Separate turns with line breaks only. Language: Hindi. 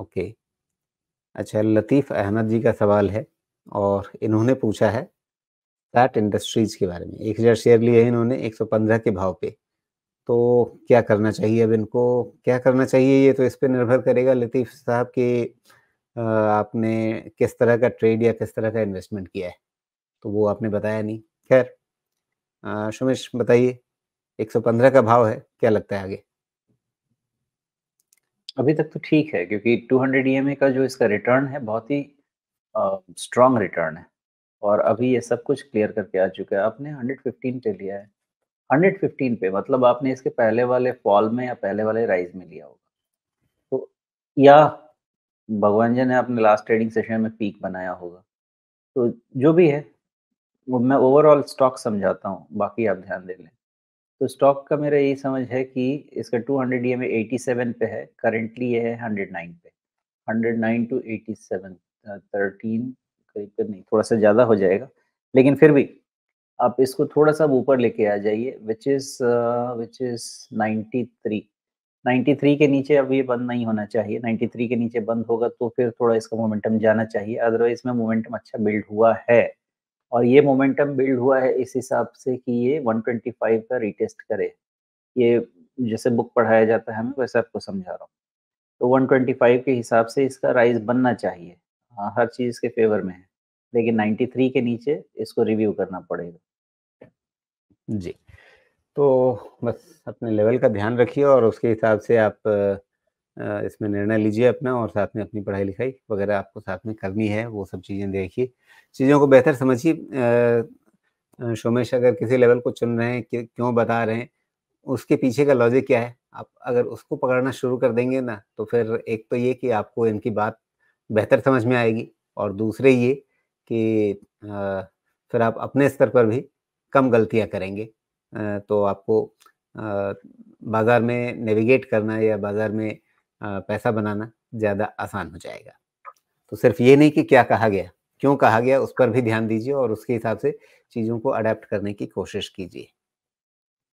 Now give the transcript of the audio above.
ओके अच्छा लतीफ़ अहमद जी का सवाल है और इन्होंने पूछा है फैट इंडस्ट्रीज़ के बारे में एक हज़ार शेयर लिए हैं इन्होंने एक सौ पंद्रह के भाव पे तो क्या करना चाहिए अब इनको क्या करना चाहिए ये तो इस पर निर्भर करेगा लतीफ़ साहब कि आपने किस तरह का ट्रेड या किस तरह का इन्वेस्टमेंट किया है तो वो आपने बताया नहीं खैर सुमेश बताइए 115 का भाव है क्या लगता है आगे
अभी तक तो ठीक है क्योंकि 200 ईएमआई e का जो इसका रिटर्न है बहुत ही स्ट्रांग रिटर्न है और अभी ये सब कुछ क्लियर करके आ चुका है आपने 115 पे लिया है 115 पे मतलब आपने इसके पहले वाले फॉल में या पहले वाले राइज में लिया होगा तो या भगवान जी ने आपने लास्ट ट्रेडिंग सेशन में पीक बनाया होगा तो जो भी है वो मैं ओवरऑल स्टॉक समझाता हूँ बाकी आप ध्यान दे लें तो स्टॉक का मेरा यही समझ है कि इसका 200 ई एम सेवन पे है करेंटली ये है 109 पे 109 टू 87 थर्टीन करीब कर नहीं थोड़ा सा ज़्यादा हो जाएगा लेकिन फिर भी आप इसको थोड़ा सा ऊपर लेके आ जाइए विच इज़ विच इज़ 93 93 के नीचे अब ये बंद नहीं होना चाहिए 93 के नीचे बंद होगा तो फिर थोड़ा इसका मोमेंटम जाना चाहिए अदरवाइज में मोमेंटम अच्छा बिल्ड हुआ है और ये मोमेंटम बिल्ड हुआ है इस हिसाब से कि ये 125 का रिटेस्ट करे ये जैसे बुक पढ़ाया जाता है मैं हम्म। वैसे आपको समझा रहा हूँ तो 125 के हिसाब से इसका राइज बनना चाहिए हाँ हर चीज़ के फेवर में है लेकिन 93 के नीचे इसको रिव्यू करना पड़ेगा
जी तो बस अपने लेवल का ध्यान रखिए और उसके हिसाब से आप इसमें निर्णय लीजिए अपना और साथ में अपनी पढ़ाई लिखाई वगैरह आपको साथ में करनी है वो सब चीज़ें देखिए चीज़ों को बेहतर समझिए सोमेश अगर किसी लेवल को चुन रहे हैं क्यों बता रहे हैं उसके पीछे का लॉजिक क्या है आप अगर उसको पकड़ना शुरू कर देंगे ना तो फिर एक तो ये कि आपको इनकी बात बेहतर समझ में आएगी और दूसरे ये कि फिर आप अपने स्तर पर भी कम गलतियां करेंगे तो आपको बाज़ार में नेविगेट करना या बाज़ार में पैसा बनाना ज़्यादा आसान हो जाएगा तो सिर्फ ये नहीं कि क्या कहा गया क्यों कहा गया उस पर भी ध्यान दीजिए और उसके हिसाब से चीज़ों को अडेप्ट करने की कोशिश कीजिए